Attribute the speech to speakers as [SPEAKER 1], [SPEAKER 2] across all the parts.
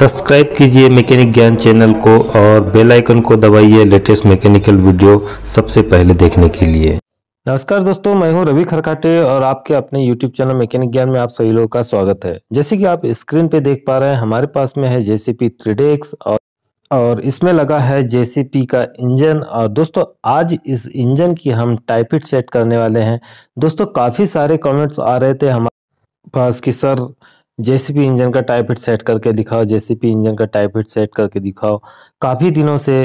[SPEAKER 1] subscribe कीजिए mechanic ज्ञान channel को और बेल आइकन को दबाइए लेटेस्ट मैकेनिकल वीडियो सबसे पहले देखने के लिए नमस्कार दोस्तों मैं हूं रवि खरकाटे और आपके अपने YouTube चैनल मैकेनिक ज्ञान में आप सभी लोगों का स्वागत है जैसे कि आप स्क्रीन पे देख पा रहे हैं हमारे पास में है जेसीपी थ्री और और इसमें लगा है जेसीपी का इंजन और दोस्तों आज इस इंजन की हम टाइपिट सेट करने वाले हैं दोस्तों काफ़ी सारे कॉमेंट्स आ रहे थे हमारे पास की सर जेसीपी इंजन का टाइप हिट सेट करके दिखाओ जेसीपी इंजन का टाइप हिट सेट करके दिखाओ काफ़ी दिनों से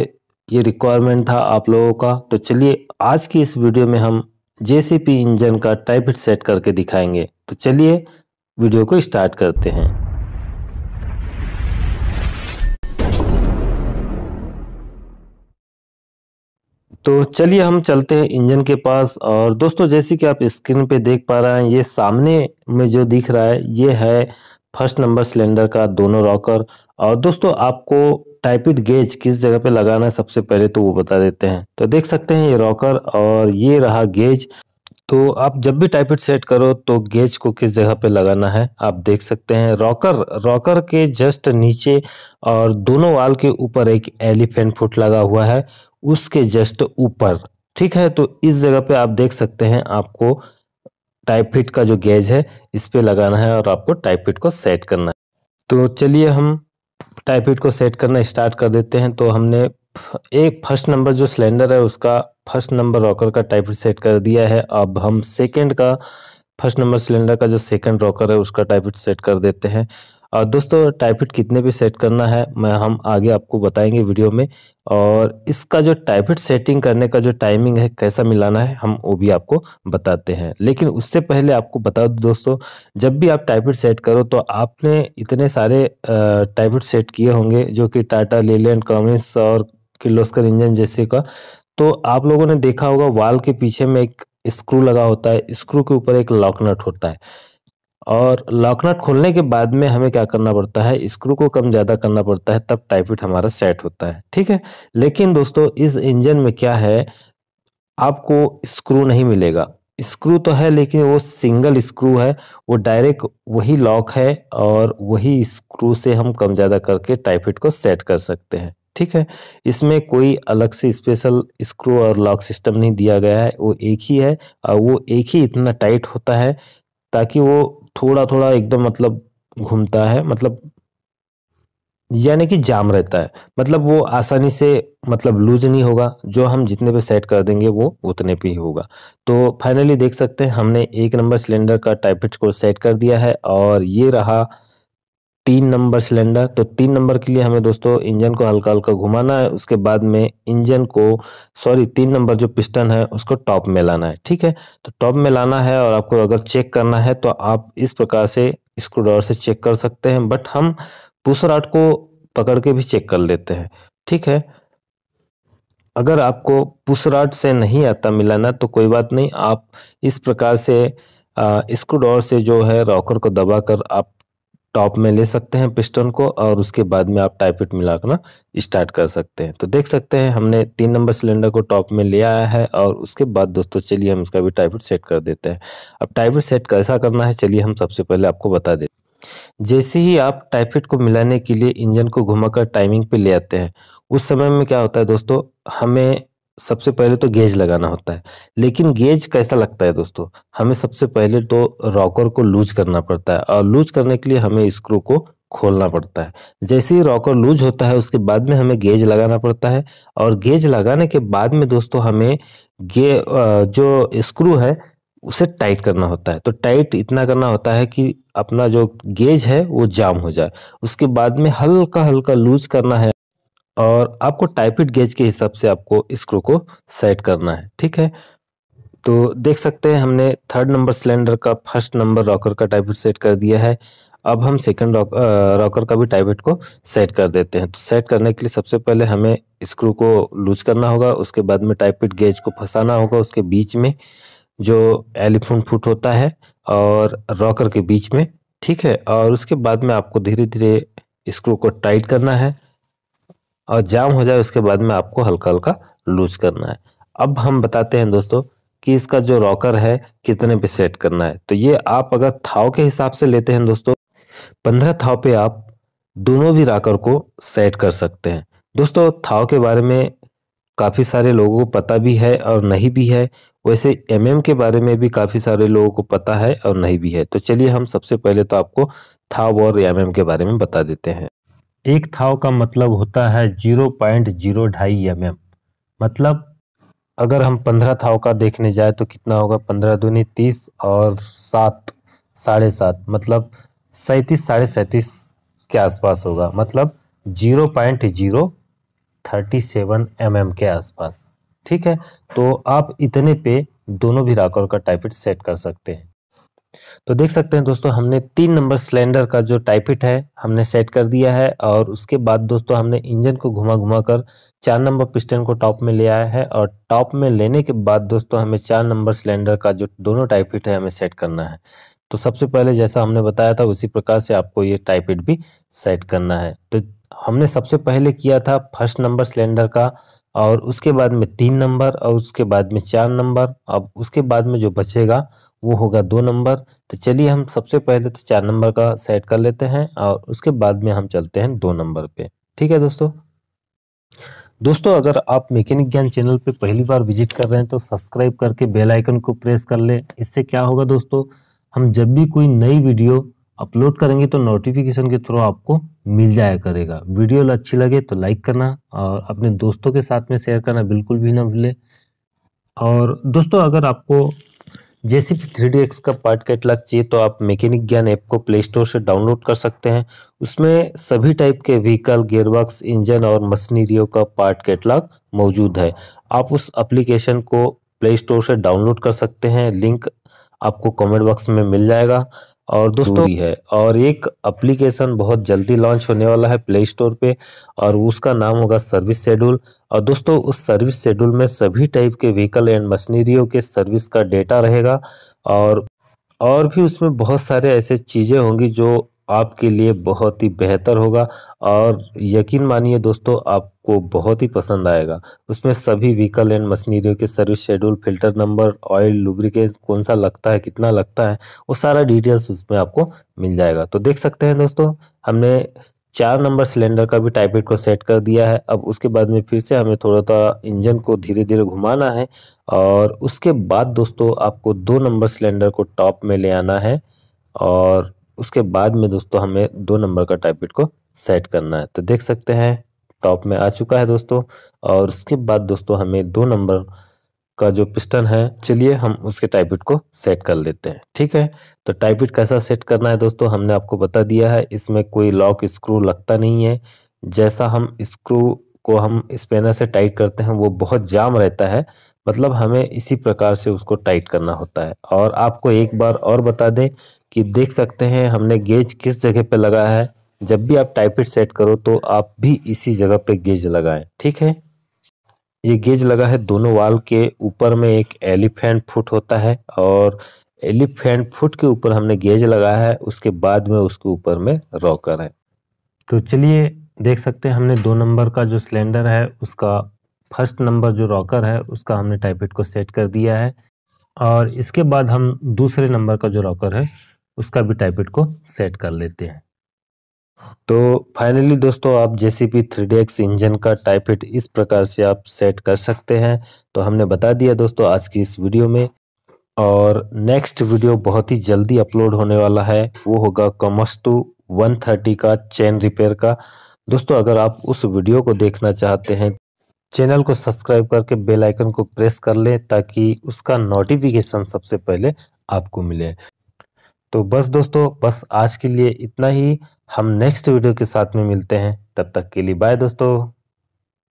[SPEAKER 1] ये रिक्वायरमेंट था आप लोगों का तो चलिए आज की इस वीडियो में हम जेसीपी इंजन का टाइप हिट सेट करके दिखाएंगे तो चलिए वीडियो को स्टार्ट करते हैं तो चलिए हम चलते हैं इंजन के पास और दोस्तों जैसे कि आप स्क्रीन पे देख पा रहे हैं ये सामने में जो दिख रहा है ये है फर्स्ट नंबर सिलेंडर का दोनों रॉकर और दोस्तों आपको टाइपिड गेज किस जगह पे लगाना है सबसे पहले तो वो बता देते हैं तो देख सकते हैं ये रॉकर और ये रहा गेज तो आप जब भी टाइपिड सेट करो तो गेज को किस जगह पे लगाना है आप देख सकते हैं रॉकर रॉकर के जस्ट नीचे और दोनों वाल के ऊपर एक एलिफेंट फुट लगा हुआ है उसके जस्ट ऊपर ठीक है तो इस जगह पे आप देख सकते हैं आपको टाइप फिट का जो गेज है इस पर लगाना है और आपको टाइप फिट को सेट करना है तो चलिए हम टाइप फिट को सेट करना स्टार्ट कर देते हैं तो हमने एक फर्स्ट नंबर जो सिलेंडर है उसका फर्स्ट नंबर रॉकर का टाइप फिट सेट कर दिया है अब हम सेकेंड का फर्स्ट नंबर सिलेंडर का जो सेकंड रॉकर है उसका टाइप फिट सेट कर देते हैं और दोस्तों टाइपिट कितने पे सेट करना है मैं हम आगे आपको बताएंगे वीडियो में और इसका जो टाइपिट सेटिंग करने का जो टाइमिंग है कैसा मिलाना है हम वो भी आपको बताते हैं लेकिन उससे पहले आपको बता दूँ दोस्तों जब भी आप टाइपिट सेट करो तो आपने इतने सारे टाइपिट सेट किए होंगे जो कि टाटा लेलैंड कॉमिस और किर्लोस्कर इंजन जैसे का तो आप लोगों ने देखा होगा वाल के पीछे में एक स्क्रू लगा होता है स्क्रू के ऊपर एक लॉकनट होता है और लॉकनट खोलने के बाद में हमें क्या करना पड़ता है स्क्रू को कम ज़्यादा करना पड़ता है तब टाइपिट हमारा सेट होता है ठीक है लेकिन दोस्तों इस इंजन में क्या है आपको स्क्रू नहीं मिलेगा स्क्रू तो है लेकिन वो सिंगल स्क्रू है वो डायरेक्ट वही लॉक है और वही स्क्रू से हम कम ज़्यादा करके टाइपिट को सेट कर सकते हैं ठीक है इसमें कोई अलग से स्पेशल स्क्रू और लॉक सिस्टम नहीं दिया गया है वो एक ही है और वो एक ही इतना टाइट होता है ताकि वो थोड़ा थोड़ा एकदम मतलब घूमता है मतलब यानी कि जाम रहता है मतलब वो आसानी से मतलब लूज नहीं होगा जो हम जितने पे सेट कर देंगे वो उतने पे ही होगा तो फाइनली देख सकते हैं हमने एक नंबर सिलेंडर का टाइपिट को सेट कर दिया है और ये रहा तीन नंबर सिलेंडर तो तीन नंबर के लिए हमें दोस्तों इंजन को हल्का हल्का घुमाना है उसके बाद में इंजन को सॉरी तीन नंबर जो पिस्टन है उसको टॉप में लाना है ठीक है तो टॉप में लाना है और आपको अगर चेक करना है तो आप इस प्रकार से इसको डॉर से चेक कर सकते हैं बट हम पुसराट को पकड़ के भी चेक कर लेते हैं ठीक है अगर आपको पुसराट से नहीं आता मिलाना तो कोई बात नहीं आप इस प्रकार से स्क्रू से जो है रॉकर को दबाकर आप टॉप में ले सकते हैं पिस्टन को और उसके बाद में आप इट मिला करना स्टार्ट कर सकते हैं तो देख सकते हैं हमने तीन नंबर सिलेंडर को टॉप में ले आया है और उसके बाद दोस्तों चलिए हम इसका भी इट सेट कर देते हैं अब इट सेट कैसा करना है चलिए हम सबसे पहले आपको बता देते जैसे ही आप इट को मिलाने के लिए इंजन को घुमाकर टाइमिंग पे ले आते हैं उस समय में क्या होता है दोस्तों हमें सबसे पहले तो गेज लगाना होता है लेकिन गेज कैसा लगता है दोस्तों हमें सबसे पहले तो रॉकर को लूज करना पड़ता है और लूज करने के लिए हमें स्क्रू को खोलना पड़ता है जैसे ही रॉकर लूज होता है उसके बाद में हमें गेज लगाना पड़ता है और गेज लगाने के बाद में दोस्तों हमें गे जो स्क्रू है उसे टाइट करना होता है तो टाइट इतना करना होता है कि अपना जो गेज है वो जाम हो जाए उसके बाद में हल्का हल्का लूज करना है और आपको टाइपिट गेज के हिसाब से आपको स्क्रू को सेट करना है ठीक है तो देख सकते हैं हमने थर्ड नंबर सिलेंडर का फर्स्ट नंबर रॉकर का टाइपिट सेट कर दिया है अब हम सेकंड रॉकर का भी टाइपिट को सेट कर देते हैं तो सेट करने के लिए सबसे पहले हमें स्क्रू को लूज करना होगा उसके बाद में टाइपिट गेज को फंसाना होगा उसके बीच में जो एलिफेंट फुट होता है और रॉकर के बीच में ठीक है और उसके बाद में आपको धीरे धीरे स्क्रू को टाइट करना है और जाम हो जाए उसके बाद में आपको हल्का हल्का लूज करना है अब हम बताते हैं दोस्तों कि इसका जो रॉकर है कितने पे सेट करना है तो ये आप अगर थाव के हिसाब से लेते हैं दोस्तों पंद्रह थाव पे आप दोनों भी रॉकर को सेट कर सकते हैं दोस्तों थाव के बारे में काफ़ी सारे लोगों को पता भी है और नहीं भी है वैसे एम के बारे में भी काफ़ी सारे लोगों को पता है और नहीं भी है तो चलिए हम सबसे पहले तो आपको थाव और एम के बारे में बता देते हैं एक थाव का मतलब होता है जीरो पॉइंट जीरो ढाई एम एम मतलब अगर हम पंद्रह थाव का देखने जाए तो कितना होगा पंद्रह दूनी तीस और सात साढ़े सात मतलब सैंतीस साढ़े सैंतीस के आसपास होगा मतलब zero point zero thirty seven M M के आसपास ठीक है तो आप इतने पे दोनों भी राकोर का टाइपिट सेट कर सकते हैं तो देख सकते हैं दोस्तों हमने तीन नंबर सिलेंडर का जो टाइपिट है हमने सेट कर दिया है और उसके बाद दोस्तों हमने इंजन को घुमा घुमा कर चार नंबर पिस्टन को टॉप में ले आया है और टॉप में लेने के बाद दोस्तों हमें चार नंबर सिलेंडर का जो दोनों टाइपिट है हमें सेट करना है तो सबसे पहले जैसा हमने बताया था उसी प्रकार से आपको ये टाइपिट भी सेट करना है तो हमने सबसे पहले किया था फर्स्ट नंबर सिलेंडर का और उसके बाद में तीन नंबर और उसके बाद में चार नंबर अब उसके बाद में जो बचेगा वो होगा दो नंबर तो चलिए हम सबसे पहले तो चार नंबर का सेट कर लेते हैं और उसके बाद में हम चलते हैं दो नंबर पे ठीक है दोस्तों दोस्तों अगर आप मैकेनिक ज्ञान चैनल पे पहली बार विजिट कर रहे हैं तो सब्सक्राइब करके बेलाइकन को प्रेस कर लें इससे क्या होगा दोस्तों हम जब भी कोई नई वीडियो अपलोड करेंगे तो नोटिफिकेशन के थ्रू आपको मिल जाया करेगा वीडियो अच्छी लगे तो लाइक करना और अपने दोस्तों के साथ में शेयर करना बिल्कुल भी ना भूले और दोस्तों अगर आपको जैसे भी थ्री डी का पार्ट कैटलॉग चाहिए तो आप मैकेनिक ज्ञान ऐप को प्ले स्टोर से डाउनलोड कर सकते हैं उसमें सभी टाइप के व्हीकल गेयरबॉक्स इंजन और मशीनरियों का पार्ट कैटलाग मौजूद है आप उस एप्लीकेशन को प्ले स्टोर से डाउनलोड कर सकते हैं लिंक आपको कमेंट बॉक्स में मिल जाएगा और दोस्तों है और एक एप्लीकेशन बहुत जल्दी लॉन्च होने वाला है प्ले स्टोर पे और उसका नाम होगा सर्विस शेड्यूल और दोस्तों उस सर्विस शेड्यूल में सभी टाइप के व्हीकल एंड मशीनरियों के सर्विस का डेटा रहेगा और और भी उसमें बहुत सारे ऐसे चीज़ें होंगी जो आपके लिए बहुत ही बेहतर होगा और यकीन मानिए दोस्तों आपको बहुत ही पसंद आएगा उसमें सभी व्हीकल एंड मशीनरियों के service schedule filter number oil lubricate कौन सा लगता है कितना लगता है वो सारा डिटेल्स उसमें आपको मिल जाएगा तो देख सकते हैं दोस्तों हमने चार नंबर सिलेंडर का भी टाइप को सेट कर दिया है अब उसके बाद में फिर से हमें थोड़ा सा इंजन को धीरे धीरे घुमाना है और उसके बाद दोस्तों आपको दो नंबर सिलेंडर को टॉप में ले आना है और उसके बाद में दोस्तों हमें दो नंबर का टाइप को सेट करना है तो देख सकते हैं टॉप में आ चुका है दोस्तों और उसके बाद दोस्तों हमें दो नंबर का जो पिस्टन है चलिए हम उसके टाइपिट को सेट कर लेते हैं ठीक है तो टाइपिट कैसा सेट करना है दोस्तों हमने आपको बता दिया है इसमें कोई लॉक स्क्रू लगता नहीं है जैसा हम स्क्रू को हम स्पेनर से टाइट करते हैं वो बहुत जाम रहता है मतलब हमें इसी प्रकार से उसको टाइट करना होता है और आपको एक बार और बता दें कि देख सकते हैं हमने गेज किस जगह पे लगाया है जब भी आप टाइपिट सेट करो तो आप भी इसी जगह पे गेज लगाएं ठीक है ये गेज लगा है दोनों वाल के ऊपर में एक एलिफेंट फुट होता है और एलिफेंट फुट के ऊपर हमने गेज लगाया है उसके बाद में उसके ऊपर में रॉकर है तो चलिए देख सकते हैं हमने दो नंबर का जो सिलेंडर है उसका फर्स्ट नंबर जो रॉकर है उसका हमने टाइपिट को सेट कर दिया है और इसके बाद हम दूसरे नंबर का जो रॉकर है उसका भी टाइप को सेट कर लेते हैं तो फाइनली दोस्तों आप जैसी थ्री डी एक्स इंजन का टाइप हिट इस प्रकार से आप सेट कर सकते हैं तो हमने बता दिया दोस्तों आज की इस वीडियो में और नेक्स्ट वीडियो बहुत ही जल्दी अपलोड होने वाला है वो होगा कमस्तु 130 का चैन रिपेयर का दोस्तों अगर आप उस वीडियो को देखना चाहते हैं चैनल को सब्सक्राइब करके बेल आइकन को प्रेस कर लें ताकि उसका नोटिफिकेशन सबसे पहले आपको मिले तो बस दोस्तों बस आज के लिए इतना ही हम नेक्स्ट वीडियो के साथ में मिलते हैं तब तक के लिए बाय दोस्तों